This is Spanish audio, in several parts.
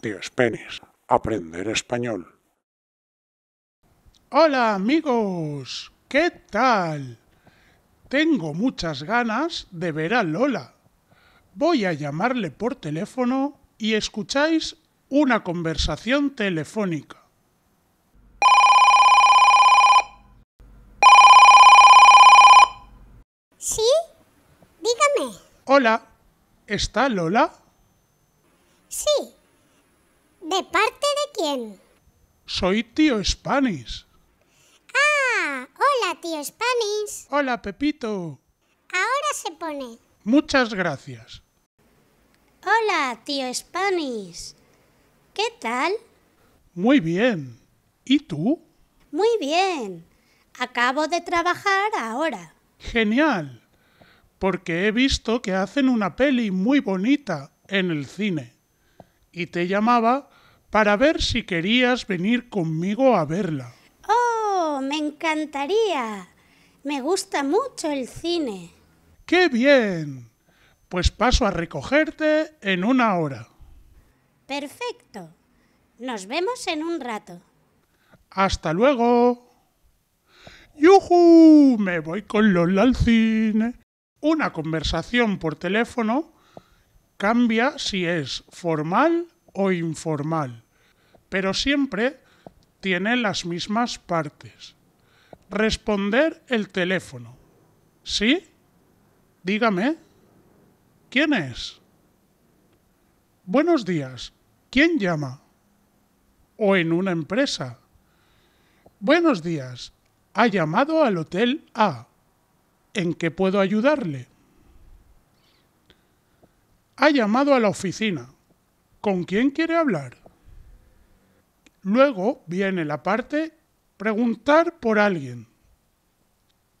Tío Spenis, aprender español. Hola amigos, ¿qué tal? Tengo muchas ganas de ver a Lola. Voy a llamarle por teléfono y escucháis una conversación telefónica. Hola, ¿está Lola? Sí. ¿De parte de quién? Soy tío Spanish. Ah, hola tío Spanish. Hola Pepito. Ahora se pone. Muchas gracias. Hola tío Spanish. ¿Qué tal? Muy bien. ¿Y tú? Muy bien. Acabo de trabajar ahora. Genial porque he visto que hacen una peli muy bonita en el cine y te llamaba para ver si querías venir conmigo a verla. ¡Oh! Me encantaría. Me gusta mucho el cine. ¡Qué bien! Pues paso a recogerte en una hora. Perfecto. Nos vemos en un rato. Hasta luego. ¡Yujú! Me voy con Lola al cine una conversación por teléfono cambia si es formal o informal, pero siempre tiene las mismas partes. Responder el teléfono. ¿Sí? Dígame. ¿Quién es? Buenos días. ¿Quién llama? O en una empresa. Buenos días. Ha llamado al Hotel A. ¿En qué puedo ayudarle? Ha llamado a la oficina. ¿Con quién quiere hablar? Luego viene la parte preguntar por alguien.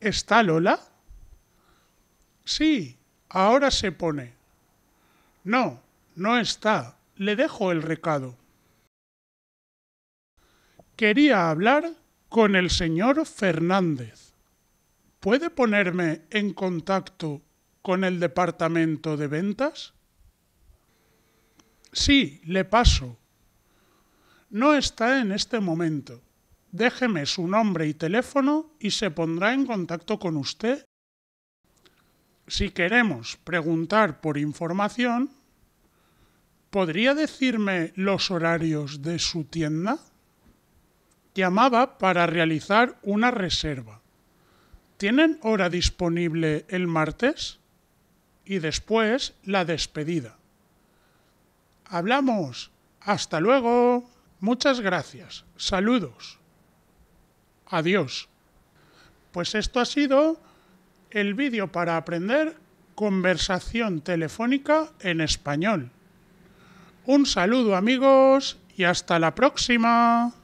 ¿Está Lola? Sí, ahora se pone. No, no está. Le dejo el recado. Quería hablar con el señor Fernández. ¿Puede ponerme en contacto con el departamento de ventas? Sí, le paso. No está en este momento. Déjeme su nombre y teléfono y se pondrá en contacto con usted. Si queremos preguntar por información, ¿podría decirme los horarios de su tienda? Llamaba para realizar una reserva. ¿Tienen hora disponible el martes? Y después la despedida. Hablamos. Hasta luego. Muchas gracias. Saludos. Adiós. Pues esto ha sido el vídeo para aprender conversación telefónica en español. Un saludo amigos y hasta la próxima.